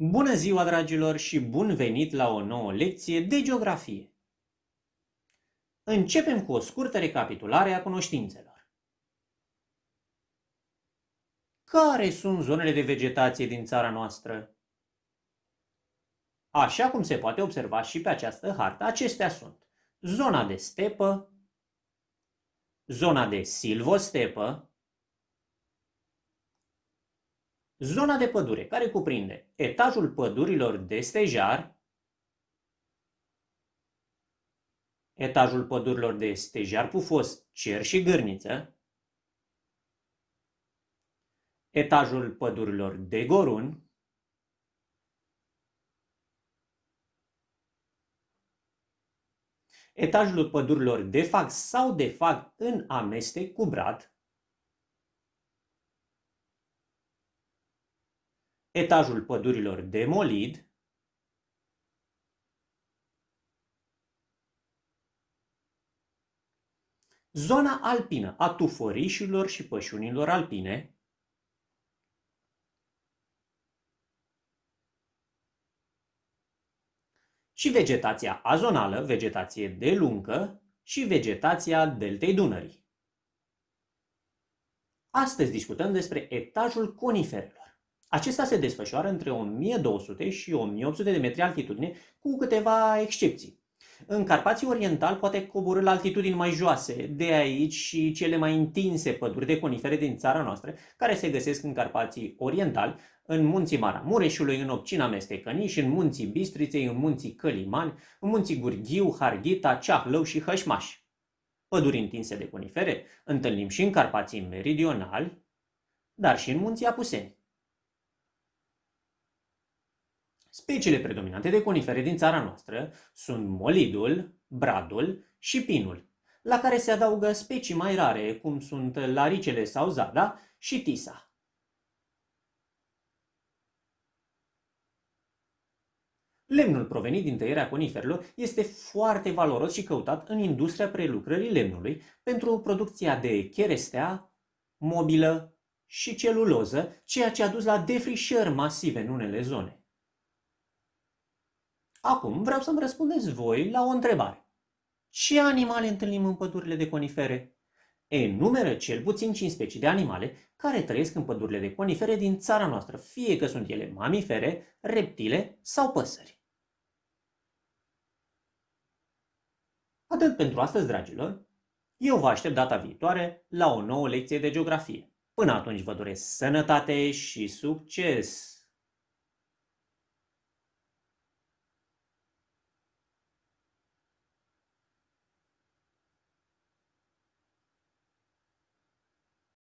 Bună ziua, dragilor, și bun venit la o nouă lecție de geografie! Începem cu o scurtă recapitulare a cunoștințelor. Care sunt zonele de vegetație din țara noastră? Așa cum se poate observa și pe această hartă, acestea sunt zona de stepă, zona de silvostepă, Zona de pădure, care cuprinde etajul pădurilor de stejar, etajul pădurilor de stejar pufos, cer și gârniță, etajul pădurilor de gorun, etajul pădurilor de fac sau de fac în amestec cu brad, etajul pădurilor demolit, zona alpină a tufărișilor și pășunilor alpine, și vegetația azonală, vegetație de luncă și vegetația deltei Dunării. Astăzi discutăm despre etajul coniferelor. Acesta se desfășoară între 1200 și 1800 de metri altitudine, cu câteva excepții. În Carpații Oriental poate coborâ la altitudini mai joase, de aici și cele mai întinse păduri de conifere din țara noastră, care se găsesc în Carpații Oriental, în munții Maramureșului, în Opcina Mestecănii și în munții Bistriței, în munții Călimani, în munții Gurghiu, Harghita, Ceahlău și Hășmaș. Păduri întinse de conifere întâlnim și în Carpații Meridionali, dar și în munții Apuseni. Speciile predominante de conifere din țara noastră sunt molidul, bradul și pinul, la care se adaugă specii mai rare, cum sunt laricele sau zada și tisa. Lemnul provenit din tăierea coniferilor este foarte valoros și căutat în industria prelucrării lemnului pentru producția de cherestea, mobilă și celuloză, ceea ce a dus la defrișări masive în unele zone. Acum vreau să-mi răspundeți voi la o întrebare. Ce animale întâlnim în pădurile de conifere? Enumeră cel puțin 5 specii de animale care trăiesc în pădurile de conifere din țara noastră, fie că sunt ele mamifere, reptile sau păsări. Atât pentru astăzi, dragilor. Eu vă aștept data viitoare la o nouă lecție de geografie. Până atunci vă doresc sănătate și succes!